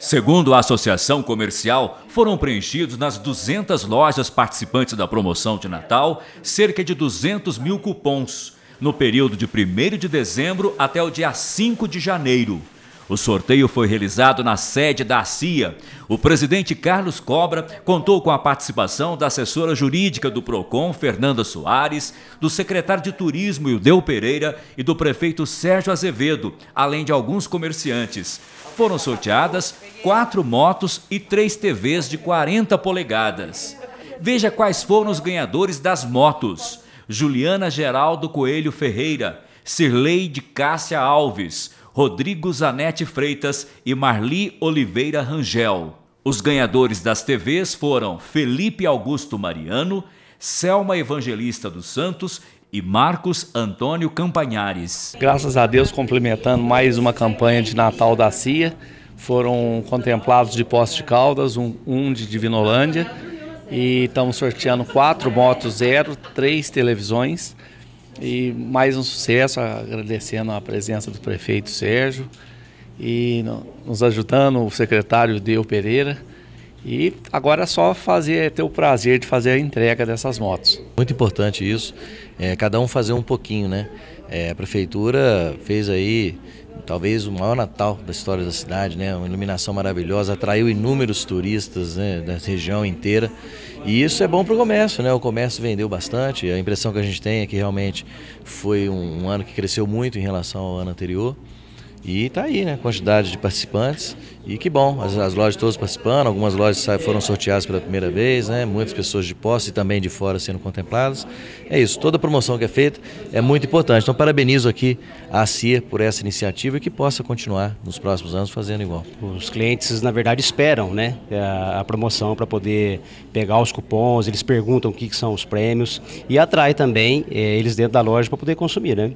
Segundo a Associação Comercial, foram preenchidos nas 200 lojas participantes da promoção de Natal cerca de 200 mil cupons, no período de 1 de dezembro até o dia 5 de janeiro. O sorteio foi realizado na sede da CIA. O presidente Carlos Cobra contou com a participação da assessora jurídica do PROCON, Fernanda Soares, do secretário de Turismo, Ildeu Pereira, e do prefeito Sérgio Azevedo, além de alguns comerciantes foram sorteadas quatro motos e três TVs de 40 polegadas. Veja quais foram os ganhadores das motos: Juliana Geraldo Coelho Ferreira, Cirlei de Cássia Alves, Rodrigo Zanetti Freitas e Marli Oliveira Rangel. Os ganhadores das TVs foram Felipe Augusto Mariano, Selma Evangelista dos Santos e Marcos Antônio Campanhares. Graças a Deus, complementando mais uma campanha de Natal da CIA, foram contemplados de Posse de Caldas, um, um de Divinolândia, e estamos sorteando quatro motos zero, três televisões, e mais um sucesso, agradecendo a presença do prefeito Sérgio, e nos ajudando o secretário Deu Pereira, e agora é só fazer, ter o prazer de fazer a entrega dessas motos. Muito importante isso, é, cada um fazer um pouquinho, né? É, a prefeitura fez aí talvez o maior Natal da história da cidade, né? Uma iluminação maravilhosa, atraiu inúmeros turistas né? da região inteira. E isso é bom para o comércio, né? O comércio vendeu bastante. A impressão que a gente tem é que realmente foi um, um ano que cresceu muito em relação ao ano anterior. E está aí, né? Quantidade de participantes. E que bom, as, as lojas todas participando, algumas lojas foram sorteadas pela primeira vez, né? Muitas pessoas de posse e também de fora sendo contempladas. É isso, toda a promoção que é feita é muito importante. Então parabenizo aqui a CIA por essa iniciativa e que possa continuar nos próximos anos fazendo igual. Os clientes, na verdade, esperam, né? A promoção para poder pegar os cupons, eles perguntam o que, que são os prêmios e atrai também é, eles dentro da loja para poder consumir, né?